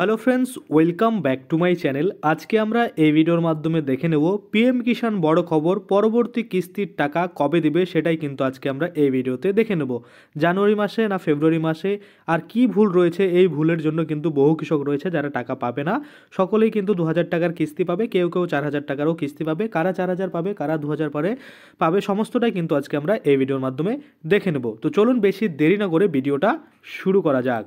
hello friends welcome back to my channel আজকে আমরা এই ভিডিওর মাধ্যমে দেখে নেব পিএম কিষাণ বড় খবর পরবর্তী কিস্তির টাকা কবে দিবে সেটাই কিন্তু আজকে আমরা এই ভিডিওতে দেখে নেব জানুয়ারি মাসে না ফেব্রুয়ারি মাসে আর কি ভুল রয়েছে এই ভুলের জন্য কিন্তু বহু কৃষক রয়েছে যারা টাকা পাবে না সকলেই কিন্তু দু টাকার কিস্তি পাবে কেউ কেউ চার হাজার টাকারও কিস্তি পাবে কারা চার হাজার পাবে কারা দু হাজার পারে পাবে সমস্তটাই কিন্তু আজকে আমরা এই ভিডিওর মাধ্যমে দেখে নেব তো চলুন বেশি দেরি না করে ভিডিওটা শুরু করা যাক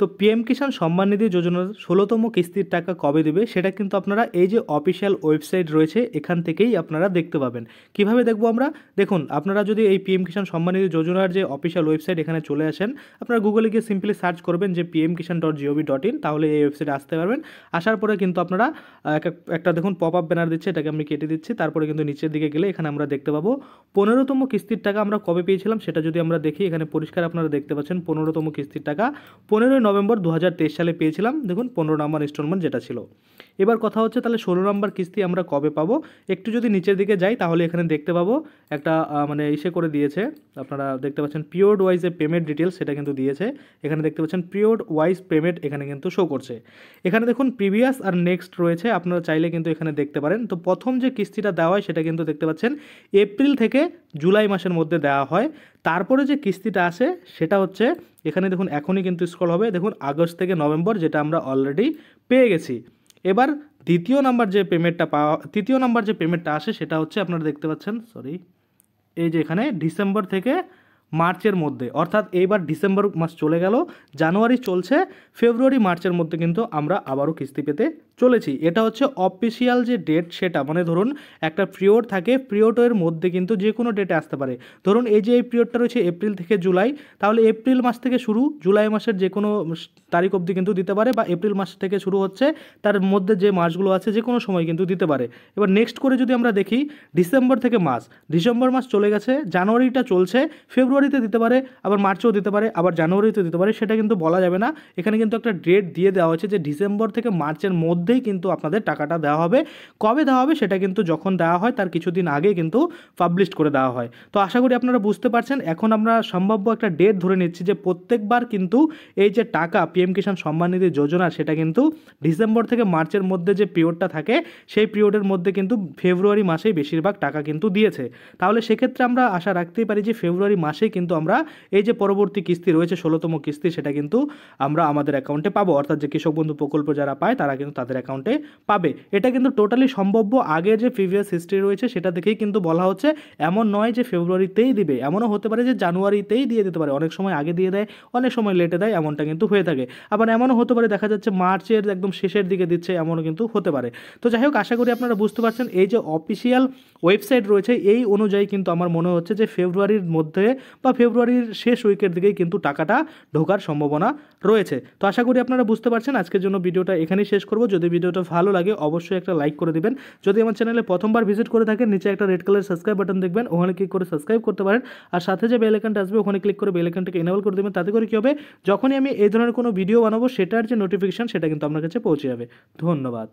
তো পিএম কিষাণ সম্মান নিধি যোজনার ষোলোতম কিস্তির টাকা কবে দেবে সেটা কিন্তু আপনারা এই যে অফিসিয়াল ওয়েবসাইট রয়েছে এখান থেকেই আপনারা দেখতে পাবেন কিভাবে দেখব আমরা দেখুন আপনারা যদি এই পিএম কিষাণ সম্মান নিধি যোজনার যে অফিসিয়াল ওয়েবসাইট এখানে চলে আসেন আপনারা গুগলে গিয়ে সিম্পলি সার্চ করবেন যে PM Kisan dot G O V dot in তাহলে এই ওয়েবসাইটে আসতে পারবেন আসার পরে কিন্তু আপনারা একটা দেখুন পপ আপ ব্যানার দিচ্ছে এটাকে আমি কেটে দিচ্ছি তারপরে কিন্তু নিচের দিকে গেলে এখানে আমরা দেখতে পাবো পনেরোতম কিস্তির টাকা আমরা কবে পেয়েছিলাম সেটা যদি আমরা দেখি এখানে পরিষ্কার আপনারা দেখতে পাচ্ছেন পনেরোতম কিস্তির টাকা পনেরোই নভেম্বর দু সালে পেয়েছিলাম দেখুন পনেরো নম্বর ইনস্টলমেন্ট যেটা ছিল এবার কথা হচ্ছে তাহলে ষোলো নম্বর কিস্তি আমরা কবে পাবো একটু যদি নিচের দিকে যাই তাহলে এখানে দেখতে পাবো একটা মানে ইসে করে দিয়েছে আপনারা দেখতে পাচ্ছেন পিরিয়ড ওয়াইজের পেমেন্ট ডিটেলস সেটা কিন্তু দিয়েছে এখানে দেখতে পাচ্ছেন পিরিয়ড ওয়াইজ পেমেন্ট এখানে কিন্তু শো করছে এখানে দেখুন প্রিভিয়াস আর নেক্সট রয়েছে আপনারা চাইলে কিন্তু এখানে দেখতে পারেন তো প্রথম যে কিস্তিটা দেওয়া হয় সেটা কিন্তু দেখতে পাচ্ছেন এপ্রিল থেকে জুলাই মাসের মধ্যে দেওয়া হয় তারপরে যে কিস্তিটা আসে সেটা হচ্ছে এখানে দেখুন এখনই কিন্তু স্কল হবে দেখুন আগস্ট থেকে নভেম্বর যেটা আমরা অলরেডি পেয়ে গেছি এবার দ্বিতীয় নাম্বার যে পেমেন্টটা পাওয়া তৃতীয় নাম্বার যে পেমেন্টটা আসে সেটা হচ্ছে আপনারা দেখতে পাচ্ছেন সরি এই যে এখানে ডিসেম্বর থেকে মার্চের মধ্যে অর্থাৎ এইবার ডিসেম্বর মাস চলে গেল জানুয়ারি চলছে ফেব্রুয়ারি মার্চের মধ্যে কিন্তু আমরা আবারও কিস্তি পেতে চলেছি এটা হচ্ছে অফিসিয়াল যে ডেট সেটা মানে ধরুন একটা পিরিয়ড থাকে পিরিয়ডের মধ্যে কিন্তু যে কোনো ডেটে আসতে পারে ধরুন এই যে এই পিরিয়ডটা রয়েছে এপ্রিল থেকে জুলাই তাহলে এপ্রিল মাস থেকে শুরু জুলাই মাসের যে কোনো তারিখ অবধি কিন্তু দিতে পারে বা এপ্রিল মাস থেকে শুরু হচ্ছে তার মধ্যে যে মাসগুলো আছে যে কোনো সময় কিন্তু দিতে পারে এবার নেক্সট করে যদি আমরা দেখি ডিসেম্বর থেকে মাস ডিসেম্বর মাস চলে গেছে জানুয়ারিটা চলছে ফেব্রুয়ারিতে দিতে পারে আবার মার্চেও দিতে পারে আবার জানুয়ারিতে দিতে পারে সেটা কিন্তু বলা যাবে না এখানে কিন্তু একটা ডেট দিয়ে দেওয়া হয়েছে যে ডিসেম্বর থেকে মার্চের মধ্যে মধ্যেই কিন্তু আপনাদের টাকাটা দেওয়া হবে কবে দেওয়া হবে সেটা কিন্তু যখন দেওয়া হয় তার কিছুদিন আগে কিন্তু পাবলিশ করে দেওয়া হয় তো আশা করি আপনারা বুঝতে পারছেন এখন আমরা সম্ভাব্য একটা ডেট ধরে নিচ্ছি যে প্রত্যেকবার কিন্তু এই যে টাকা পিএম কিষাণ সম্মান নিধি যোজনা সেটা কিন্তু ডিসেম্বর থেকে মার্চের মধ্যে যে পিরিয়ডটা থাকে সেই পিরিয়ডের মধ্যে কিন্তু ফেব্রুয়ারি মাসেই বেশিরভাগ টাকা কিন্তু দিয়েছে তাহলে সেক্ষেত্রে আমরা আশা রাখতেই পারি যে ফেব্রুয়ারি মাসেই কিন্তু আমরা এই যে পরবর্তী কিস্তি রয়েছে ষোলোতম কিস্তি সেটা কিন্তু আমরা আমাদের অ্যাকাউন্টে পাবো অর্থাৎ যে কৃষক বন্ধু প্রকল্প যারা পায় তারা কিন্তু তাদের তাদের অ্যাকাউন্টে পাবে এটা কিন্তু টোটালি সম্ভব্য আগে যে প্রিভিয়াস হিস্ট্রি রয়েছে সেটা দেখেই কিন্তু বলা হচ্ছে এমন নয় যে ফেব্রুয়ারিতেই দিবে এমনও হতে পারে যে জানুয়ারিতেই দিয়ে দিতে পারে অনেক সময় আগে দিয়ে দেয় অনেক সময় লেটে দেয় এমনটা কিন্তু হয়ে থাকে আবার এমনও হতে পারে দেখা যাচ্ছে মার্চের একদম শেষের দিকে দিচ্ছে এমনও কিন্তু হতে পারে তো যাই হোক আশা করি আপনারা বুঝতে পারছেন এই যে অফিসিয়াল ওয়েবসাইট রয়েছে এই অনুযায়ী কিন্তু আমার মনে হচ্ছে যে ফেব্রুয়ারির মধ্যে বা ফেব্রুয়ারির শেষ উইকের দিকেই কিন্তু টাকাটা ঢোকার সম্ভাবনা রয়েছে তো আশা করি আপনারা বুঝতে পারছেন আজকের জন্য ভিডিওটা এখানেই শেষ করবো যদি যদি ভিডিওটা ভালো লাগে অবশ্যই একটা লাইক করে দেবেন যদি আমার চ্যানেলে প্রথমবার ভিজিট করে থাকেন নিচে একটা রেড কালার সাবস্ক্রাইব বাটন দেখবেন ওখানে ক্লিক করে সাবস্ক্রাইব করতে পারেন আর সাথে যে বেলাইকানটা আসবে ওখানে ক্লিক করে বেলাইকানটাকে এনেবল করে দেবেন তাতে করে কী হবে যখনই আমি এই ধরনের কোনো ভিডিও বানাবো সেটার যে নোটিফিকেশান সেটা কিন্তু আপনার কাছে পৌঁছে যাবে ধন্যবাদ